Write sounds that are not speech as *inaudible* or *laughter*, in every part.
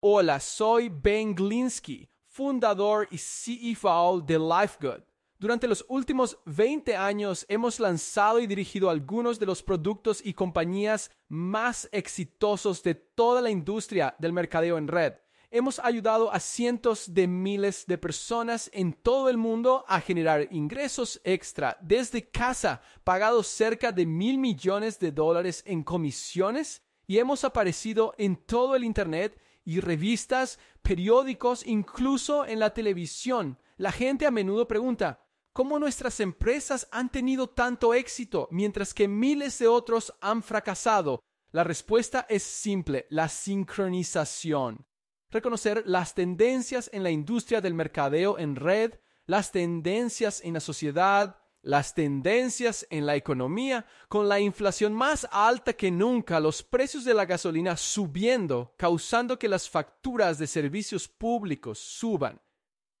Hola, soy Ben Glinsky, fundador y CEO de LifeGood. Durante los últimos 20 años hemos lanzado y dirigido algunos de los productos y compañías más exitosos de toda la industria del mercadeo en red. Hemos ayudado a cientos de miles de personas en todo el mundo a generar ingresos extra desde casa, pagado cerca de mil millones de dólares en comisiones y hemos aparecido en todo el Internet y revistas, periódicos, incluso en la televisión. La gente a menudo pregunta, ¿cómo nuestras empresas han tenido tanto éxito mientras que miles de otros han fracasado? La respuesta es simple, la sincronización. Reconocer las tendencias en la industria del mercadeo en red, las tendencias en la sociedad, las tendencias en la economía, con la inflación más alta que nunca, los precios de la gasolina subiendo, causando que las facturas de servicios públicos suban,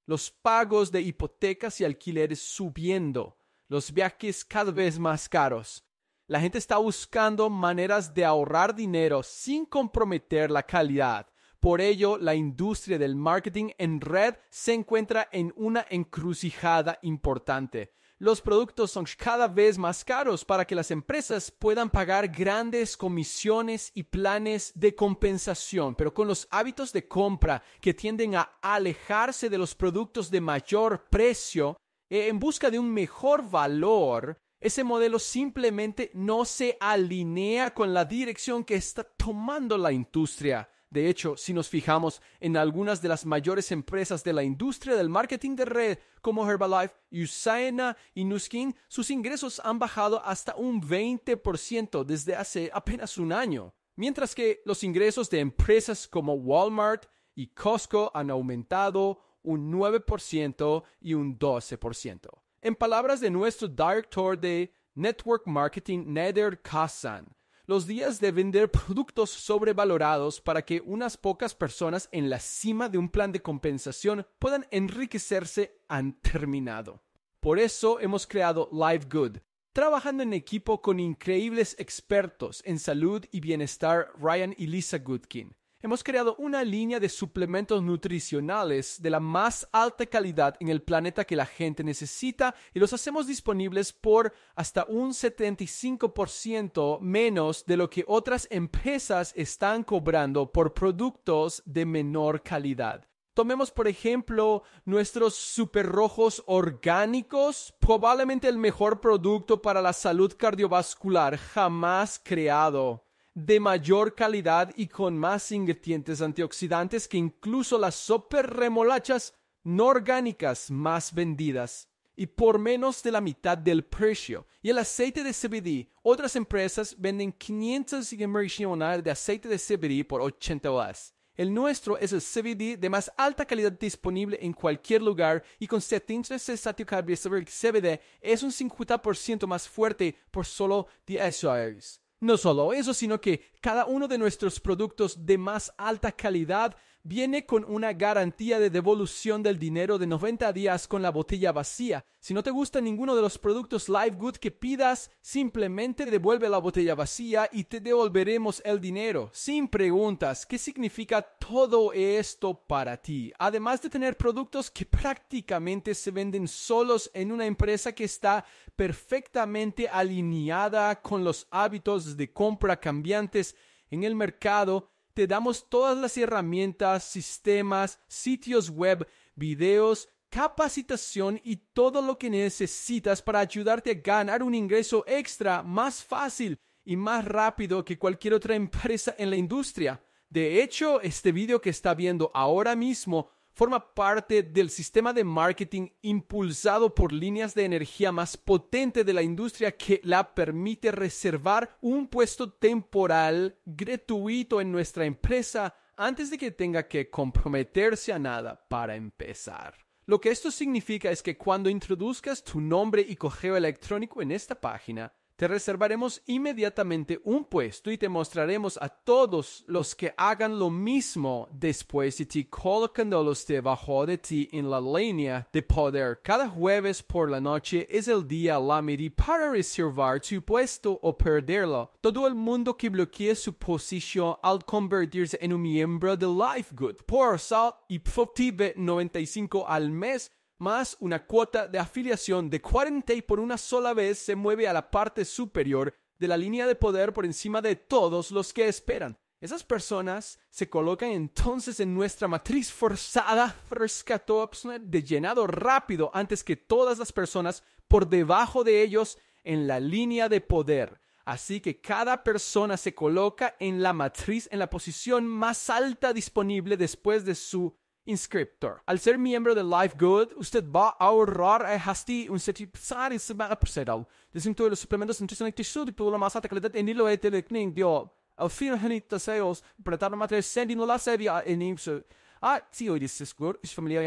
los pagos de hipotecas y alquileres subiendo, los viajes cada vez más caros. La gente está buscando maneras de ahorrar dinero sin comprometer la calidad. Por ello, la industria del marketing en red se encuentra en una encrucijada importante los productos son cada vez más caros para que las empresas puedan pagar grandes comisiones y planes de compensación, pero con los hábitos de compra que tienden a alejarse de los productos de mayor precio eh, en busca de un mejor valor, ese modelo simplemente no se alinea con la dirección que está tomando la industria. De hecho, si nos fijamos en algunas de las mayores empresas de la industria del marketing de red, como Herbalife, Usaina y Nuskin, sus ingresos han bajado hasta un 20% desde hace apenas un año, mientras que los ingresos de empresas como Walmart y Costco han aumentado un 9% y un 12%. En palabras de nuestro director de Network Marketing, Nader Kassan, los días de vender productos sobrevalorados para que unas pocas personas en la cima de un plan de compensación puedan enriquecerse han terminado. Por eso hemos creado Live Good, trabajando en equipo con increíbles expertos en salud y bienestar Ryan y Lisa Goodkin hemos creado una línea de suplementos nutricionales de la más alta calidad en el planeta que la gente necesita y los hacemos disponibles por hasta un 75% menos de lo que otras empresas están cobrando por productos de menor calidad. Tomemos, por ejemplo, nuestros superrojos orgánicos, probablemente el mejor producto para la salud cardiovascular jamás creado de mayor calidad y con más ingredientes antioxidantes que incluso las super remolachas no orgánicas más vendidas y por menos de la mitad del precio. Y el aceite de CBD, otras empresas venden 500 ml de aceite de CBD por 80 dólares. El nuestro es el CBD de más alta calidad disponible en cualquier lugar y con 73 sobre el CBD es un 50% más fuerte por solo 10 dólares. No solo eso, sino que cada uno de nuestros productos de más alta calidad viene con una garantía de devolución del dinero de 90 días con la botella vacía. Si no te gusta ninguno de los productos Live Good que pidas, simplemente devuelve la botella vacía y te devolveremos el dinero. Sin preguntas, ¿qué significa todo esto para ti? Además de tener productos que prácticamente se venden solos en una empresa que está perfectamente alineada con los hábitos de compra cambiantes en el mercado, te damos todas las herramientas, sistemas, sitios web, videos, capacitación y todo lo que necesitas para ayudarte a ganar un ingreso extra más fácil y más rápido que cualquier otra *laughs* empresa en la industria. De hecho, este video que está viendo ahora mismo forma parte del sistema de marketing impulsado por líneas de energía más potente de la industria que la permite reservar un puesto temporal gratuito en nuestra empresa antes de que tenga que comprometerse a nada para empezar. Lo que esto significa es que cuando introduzcas tu nombre y correo electrónico en esta página, te reservaremos inmediatamente un puesto y te mostraremos a todos los que hagan lo mismo después de ti colocándolos debajo de ti en la línea de poder. Cada jueves por la noche es el día límite para reservar tu puesto o perderlo. Todo el mundo que bloquee su posición al convertirse en un miembro de LifeGood por sal y 95 al mes más una cuota de afiliación de 40 y por una sola vez se mueve a la parte superior de la línea de poder por encima de todos los que esperan. Esas personas se colocan entonces en nuestra matriz forzada, rescató de llenado rápido antes que todas las personas por debajo de ellos en la línea de poder. Así que cada persona se coloca en la matriz en la posición más alta disponible después de su Inscriptor. Al ser miembro de Life Good, usted va a ahorrar a Hasti un 70% por sedal. Dessutom är supplementet som tusen nittiosju la Más Alta Calidad en lilla rättning de Av 490 seos, la materia sendi nolla sevia en Ah, sí, hoy de sescur, su familia y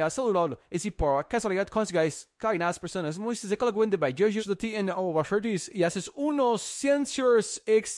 esse por casualidad consigais, cainas personas, muitas de by George de TNO, Vashertis, e esses unos censures ex